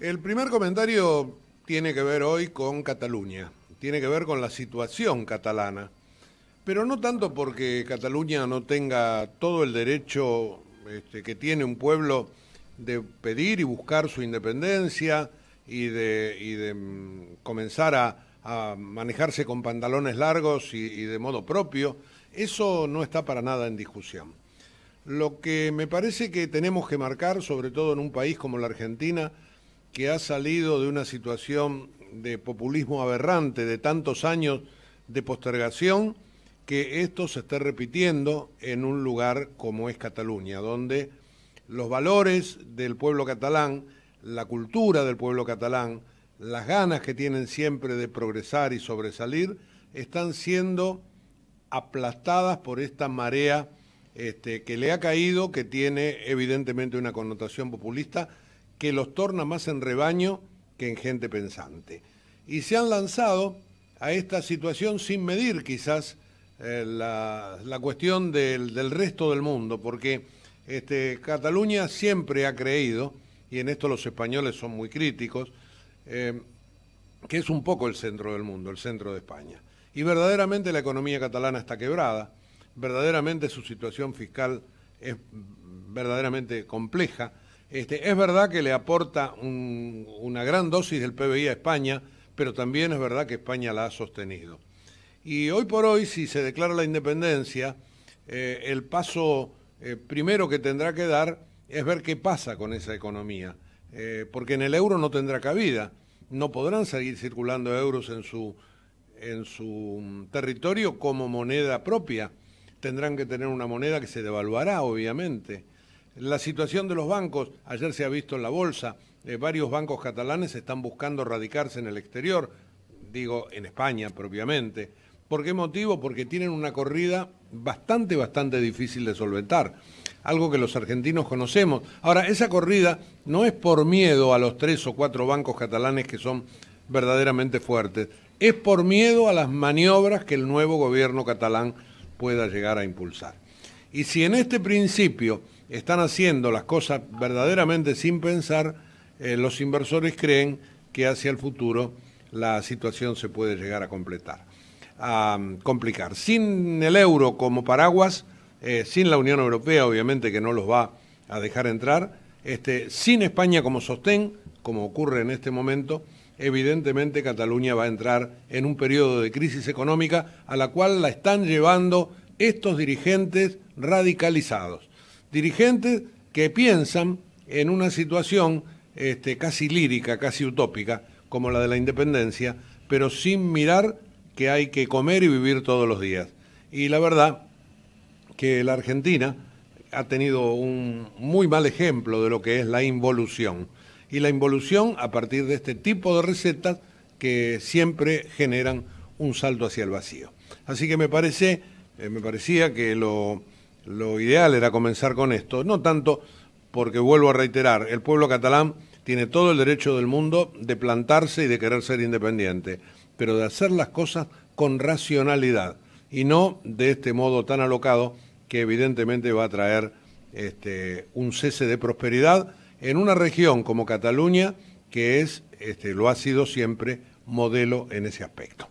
El primer comentario tiene que ver hoy con Cataluña, tiene que ver con la situación catalana, pero no tanto porque Cataluña no tenga todo el derecho este, que tiene un pueblo de pedir y buscar su independencia y de, de mm, comenzar a, manejarse con pantalones largos y de modo propio, eso no está para nada en discusión. Lo que me parece que tenemos que marcar, sobre todo en un país como la Argentina, que ha salido de una situación de populismo aberrante, de tantos años de postergación, que esto se esté repitiendo en un lugar como es Cataluña, donde los valores del pueblo catalán, la cultura del pueblo catalán, las ganas que tienen siempre de progresar y sobresalir, están siendo aplastadas por esta marea este, que le ha caído, que tiene evidentemente una connotación populista, que los torna más en rebaño que en gente pensante. Y se han lanzado a esta situación sin medir quizás eh, la, cuestión del, resto del mundo, porque este, Cataluña siempre ha creído, y en esto los españoles son muy críticos, eh, que es un poco el centro del mundo, el centro de España. Y verdaderamente la economía catalana está quebrada, verdaderamente su situación fiscal es verdaderamente compleja, este, es verdad que le aporta una gran dosis del PBI a España, pero también es verdad que España la ha sostenido. Y hoy por hoy, si se declara la independencia, eh, el paso eh, primero que tendrá que dar es ver qué pasa con esa economía, eh, porque en el euro no tendrá cabida, no podrán seguir circulando euros en su, en su mm, territorio como moneda propia, tendrán que tener una moneda que se devaluará, obviamente. La situación de los bancos, ayer se ha visto en la bolsa, eh, varios bancos catalanes están buscando radicarse en el exterior, digo en España propiamente. ¿Por qué motivo? Porque tienen una corrida bastante, bastante difícil de solventar, algo que los argentinos conocemos. Ahora, esa corrida no es por miedo a los tres o cuatro bancos catalanes que son verdaderamente fuertes, es por miedo a las maniobras que el nuevo gobierno catalán pueda llegar a impulsar. Y si en este principio están haciendo las cosas verdaderamente sin pensar, eh, los inversores creen que hacia el futuro la situación se puede llegar a completar, a mm, complicar. Sin el euro como paraguas, eh, sin la Unión Europea, obviamente que no los va a dejar entrar, este, sin España como sostén, como ocurre en este momento, evidentemente Cataluña va a entrar en un periodo de crisis económica a la cual la están llevando estos dirigentes radicalizados. Dirigentes que piensan en una situación este, casi lírica, casi utópica, como la de la independencia, pero sin mirar que hay que comer y vivir todos los días. Y la verdad que la Argentina ha tenido un muy mal ejemplo de lo que es la involución. Y la involución a partir de este tipo de recetas que siempre generan un salto hacia el vacío. Así que me parece eh, me parecía que lo, ideal era comenzar con esto, no tanto porque vuelvo a reiterar, el pueblo catalán tiene todo el derecho del mundo de plantarse y de querer ser independiente, pero de hacer las cosas con racionalidad y no de este modo tan alocado que evidentemente va a traer este, un cese de prosperidad en una región como Cataluña que es, este, lo ha sido siempre, modelo en ese aspecto.